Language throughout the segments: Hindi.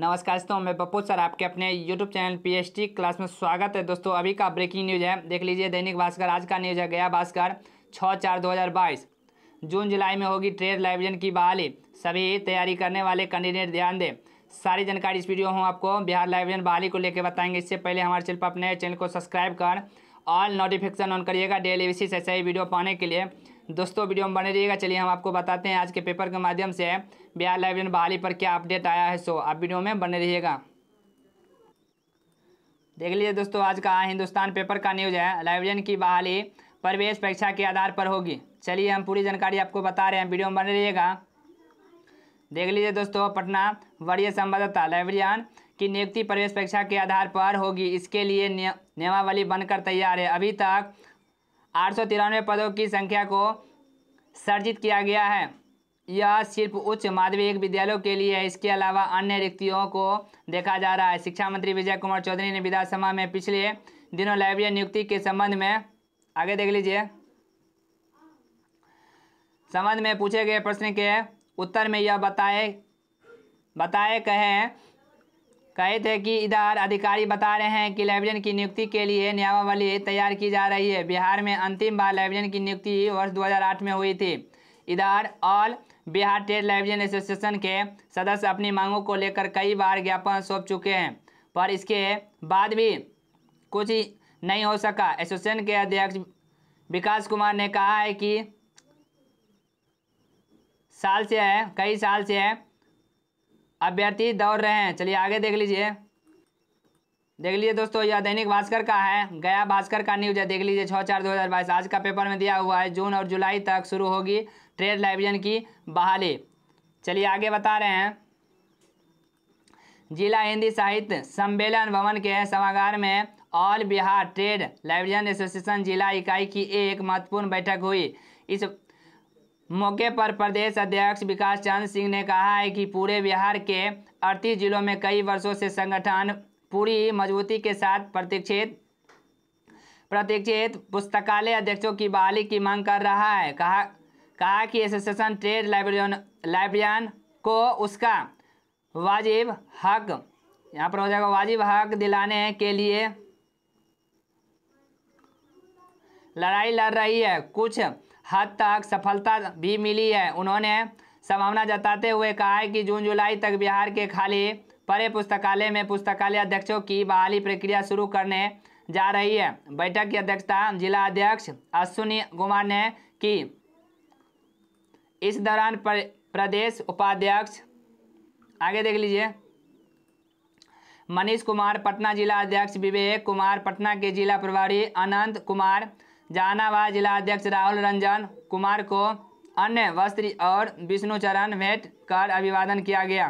नमस्कार दोस्तों मैं पप्पू सर आपके अपने यूट्यूब चैनल पीएचटी क्लास में स्वागत है दोस्तों अभी का ब्रेकिंग न्यूज़ है देख लीजिए दैनिक भास्कर आज का न्यूज़ है गया भास्कर छः चार दो हज़ार बाईस जून जुलाई में होगी ट्रेड लाइब्रेरियन की बहाली सभी तैयारी करने वाले कैंडिडेट ध्यान दें सारी जानकारी इस वीडियो में आपको बिहार लाइब्रेरियन बहाली को लेकर बताएंगे इससे पहले हमारे चैनल पर अपने चैनल को सब्सक्राइब कर ऑल नोटिफिकेशन ऑन करिएगा डेली बेसिस ऐसे ही वीडियो पाने के लिए दोस्तों वीडियो में बने रहिएगा चलिए हम आपको बताते हैं आज के पेपर के माध्यम से बिहार लाइब्रेरी बहाली पर क्या अपडेट आया है सो आप वीडियो में बने रहिएगा देख लीजिए दोस्तों आज का हिंदुस्तान पेपर का न्यूज है लाइब्रेरियन की बहाली प्रवेश परीक्षा के आधार पर होगी चलिए हम पूरी जानकारी आपको बता रहे हैं वीडियो में बने रहिएगा देख लीजिए दोस्तों पटना वरीय संवाददाता लाइब्रेरियन की नियुक्ति प्रवेश परीक्षा के आधार पर होगी इसके लिए नियमावली बनकर तैयार है अभी तक आठ पदों की संख्या को सर्जित किया गया है यह सिर्फ उच्च माध्यमिक विद्यालयों के लिए है इसके अलावा अन्य रिक्तियों को देखा जा रहा है शिक्षा मंत्री विजय कुमार चौधरी ने विधानसभा में पिछले दिनों लाइब्रेरी नियुक्ति के संबंध में आगे देख लीजिए संबंध में पूछे गए प्रश्न के उत्तर में यह बताए बताए कहें कहे थे कि इधर अधिकारी बता रहे हैं कि लाइब्रेरियन की नियुक्ति के लिए नियमावली तैयार की जा रही है बिहार में अंतिम बार लाइब्रेरियन की नियुक्ति वर्ष 2008 में हुई थी इधर all Bihar trade librarian association के सदस्य अपनी मांगों को लेकर कई बार ज्ञापन सौंप चुके हैं पर इसके बाद भी कुछ नहीं हो सका एसोसिएशन के अध्यक्ष विकास कुमार ने कहा है कि साल से है कई साल से है अभ्यर्थी दौड़ रहे हैं चलिए आगे देख लीजिए देख लीजिए दोस्तों यह दैनिक भास्कर का है गया भास्कर का न्यूज है देख लीजिए छः चार दो हज़ार बाईस आज का पेपर में दिया हुआ है जून और जुलाई तक शुरू होगी ट्रेड लाइब्रेरियन की बहाली चलिए आगे बता रहे हैं जिला हिंदी साहित्य सम्मेलन भवन के सभागार में all Bihar trade librarian association जिला इकाई की एक महत्वपूर्ण बैठक हुई इस मौके पर प्रदेश अध्यक्ष विकास चंद्र सिंह ने कहा है कि पूरे बिहार के अड़तीस जिलों में कई वर्षों से संगठन पूरी मजबूती के साथ प्रतीक्षित प्रतीक्षित पुस्तकालय अध्यक्षों की बहाली की मांग कर रहा है कहा कहा कि एसोसिएशन ट्रेड लाइब्रेरियन लाइब्रेरियन को उसका वाजिब हक यहाँ पर हो जाएगा वाजिब हक दिलाने के लिए लड़ाई लड़ रही है कुछ हद तक सफलता भी मिली है उन्होंने संभावना जताते हुए कहा है कि जून जुलाई तक बिहार के खाली परे पुस्तकालय में पुस्तकालय अध्यक्षों की बहाली प्रक्रिया शुरू करने जा रही है बैठक की अध्यक्षता जिला अध्यक्ष अश्विनी कुमार ने की इस दौरान प्रदेश उपाध्यक्ष आगे देख लीजिए मनीष कुमार पटना जिला अध्यक्ष विवेक कुमार पटना के जिला प्रभारी अनंत कुमार जहानाबाद जिला अध्यक्ष राहुल रंजन कुमार को अन्य वस्त्र और विष्णुचरण भेंट कर अभिवादन किया गया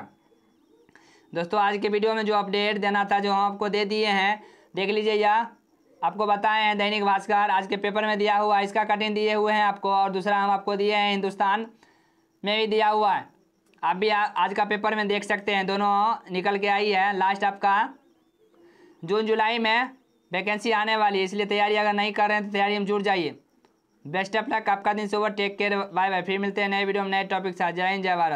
दोस्तों आज के वीडियो में जो अपडेट देना था जो हम आपको दे दिए हैं देख लीजिए या आपको बताए हैं दैनिक भास्कर आज के पेपर में दिया हुआ इसका कटिंग दिए हुए हैं आपको और दूसरा हम आपको दिए हैं हिंदुस्तान में भी दिया हुआ है आप भी आज का पेपर में देख सकते हैं दोनों निकल के आई है लास्ट आपका जून जुलाई में वैकेंसी आने वाली है इसलिए तैयारी अगर नहीं कर रहे हैं तो तैयारी में जुड़ जाइए बेस्ट ऑफ लक आपका दिन सुबह टेक केयर बाय बाय फिर मिलते हैं नए वीडियो में नए टॉपिक साथ जय हिंद जय भारत